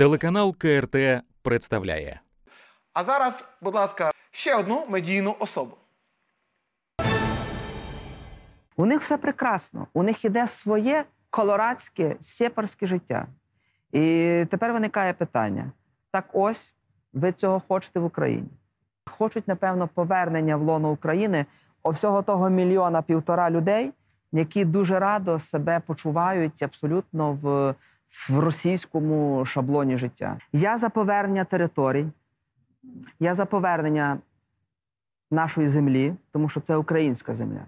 Телеканал КРТ представляє. А зараз, будь ласка, ще одну медійну особу. У них все прекрасно. У них іде своє колорадське сєпарське життя. І тепер виникає питання: так ось ви цього хочете в Україні. Хочуть, напевно, повернення в лоно України о всього того мільйона півтора людей, які дуже радо себе почувають абсолютно в в російському шаблоні життя. Я за повернення територій, я за повернення нашої землі, тому що це українська земля.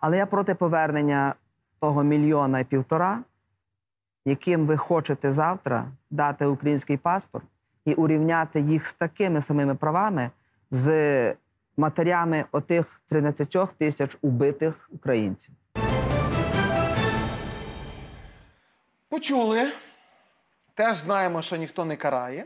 Але я проти повернення того мільйона і півтора, яким ви хочете завтра дати український паспорт і урівняти їх з такими самими правами з матерями отих 13 тисяч убитих українців. Почули. Теж знаємо, що ніхто не карає.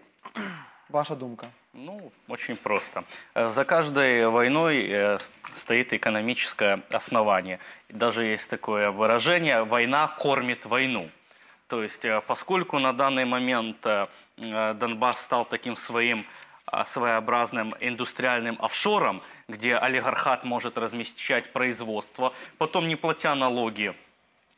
Ваша думка? Ну, очень просто. Е, за каждой войной е, стоит экономическое основание. Даже есть такое выражение «война кормит войну». То есть, е, на даний момент Донбас став таким своим своеобразным индустриальным офшором, де олігархат може размещать производство, потім не платя налоги –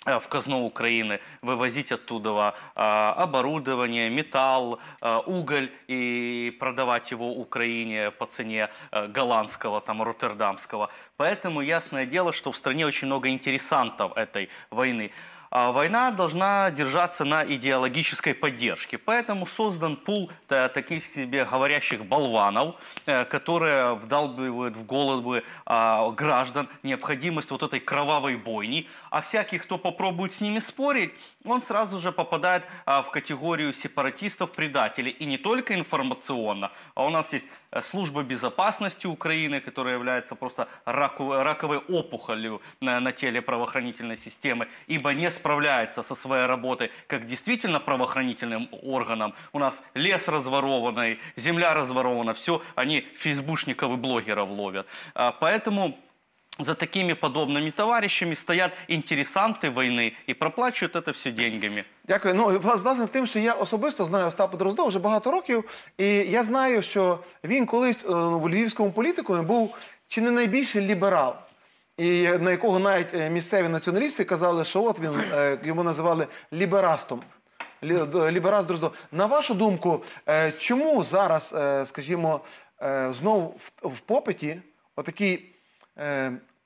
Э, в казну Украины, вывозить оттуда э, оборудование, металл, э, уголь и продавать его Украине по цене голландского, там, роттердамского. Поэтому ясное дело, что в стране очень много интересантов этой войны. А война должна держаться на идеологической поддержке, поэтому создан пул таких себе говорящих болванов, э, которые вдалбливают в головы а, граждан необходимость вот этой кровавой бойни, а всякий, кто попробует с ними спорить, он сразу же попадает а, в категорию сепаратистов-предателей. И не только информационно, а у нас есть э, служба безопасности Украины, которая является просто раковой опухолью э, на, теле правоохранительной системы, ибо не справляется со своей работой как действительно правоохранительным органом. У нас лес разворованный, земля разворована, все они фейсбушников и блогеров ловят. Поэтому за такими подобными товаришами стоять інтересанти війни і проплачують це все деньгами. Дякую. Ну власне тим, що я особисто знаю Остапа Дроздова вже багато років, і я знаю, що він колись е, ну, в львівському політику був чи не найбільший ліберал і на якого навіть е, місцеві націоналісти казали, що от він е, йому називали ліберастом. Ліберас Дроздо. На вашу думку, е, чому зараз, скажімо, знову в попиті отакий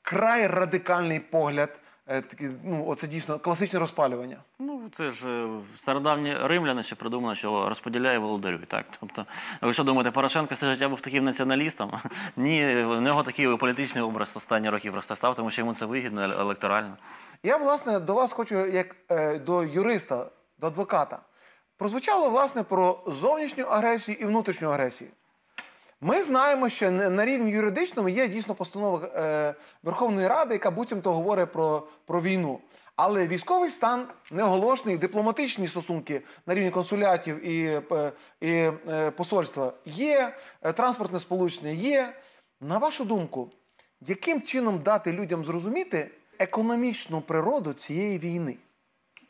край радикальний погляд? Е, такі, ну, оце дійсно класичне розпалювання. Ну, це ж е, стародавні римляни ще придумали, що розподіляє володарю. Так? Тобто, ви що думаєте, Порошенко все життя був таким націоналістом? Ні, в нього такий політичний образ останні років розстав, тому що йому це вигідно електорально. Я, власне, до вас хочу, як е, до юриста, до адвоката. Прозвучало, власне, про зовнішню агресію і внутрішню агресію. Ми знаємо, що на рівні юридичному є дійсно постанова е, Верховної Ради, яка буцімто говорить про, про війну. Але військовий стан не дипломатичні стосунки на рівні консулятів і е, і е, посольства є, е, транспортне сполучення є. На вашу думку, яким чином дати людям зрозуміти економічну природу цієї війни?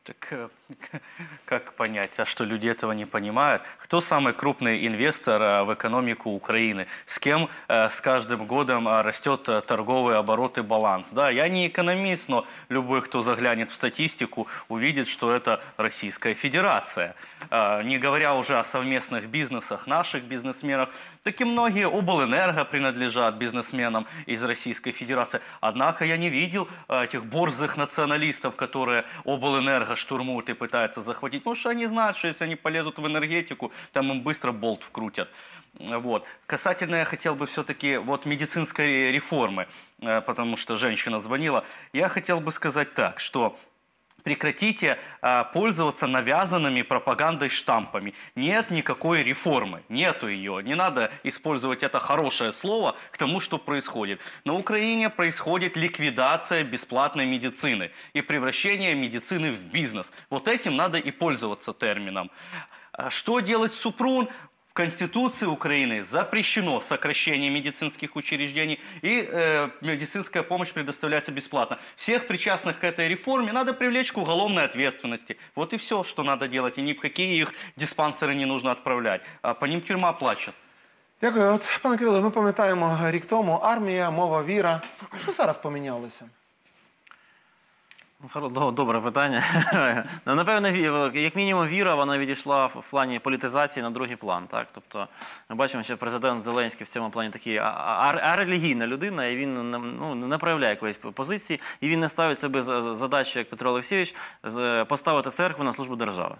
Так э, как понять, а что люди этого не понимают? Кто самый крупный инвестор э, в экономику Украины? С кем э, с каждым годом растет торговый оборот и баланс? Да, я не экономист, но любой, кто заглянет в статистику, увидит, что это Российская Федерация. Не говоря уже о совместных бизнесах наших бизнесменов, так и многие облэнерго принадлежат бизнесменам из Российской Федерации. Однако я не видел этих борзых националистов, которые облэнерго Лукашенко штурмуют и пытаются захватить. Ну что они знают, что если они полезут в энергетику, там им быстро болт вкрутят. Вот. Касательно я хотел бы все-таки вот медицинской реформы, э, потому что женщина звонила. Я хотел бы сказать так, что Прекратите э, пользоваться навязанными пропагандой штампами. Нет никакой реформы, нету ее. Не надо использовать это хорошее слово к тому, что происходит. На Украине происходит ликвидация бесплатной медицины и превращение медицины в бизнес. Вот этим надо и пользоваться термином. А, что делать Супрун? В Конституции Украины запрещено сокращение медицинских учреждений и э, медицинская помощь предоставляется бесплатно. Всех причастных к этой реформе надо привлечь к уголовной ответственности. Вот и все, что надо делать. И ни в какие их диспансеры не нужно отправлять. А по ним тюрьма плачет. Дякую. От, пане Кирило, ми пам'ятаємо рік тому армія, мова, віра. Що зараз помінялося? Ну, добре питання. Ну, напевне, як мінімум, віра вона відійшла в плані політизації на другий план. Так? Тобто, ми бачимо, що президент Зеленський в цьому плані такий арелігійна людина, і він ну, не проявляє якоїсь позиції, і він не ставить себе задачу, як Петро Олексійович, поставити церкву на службу держави.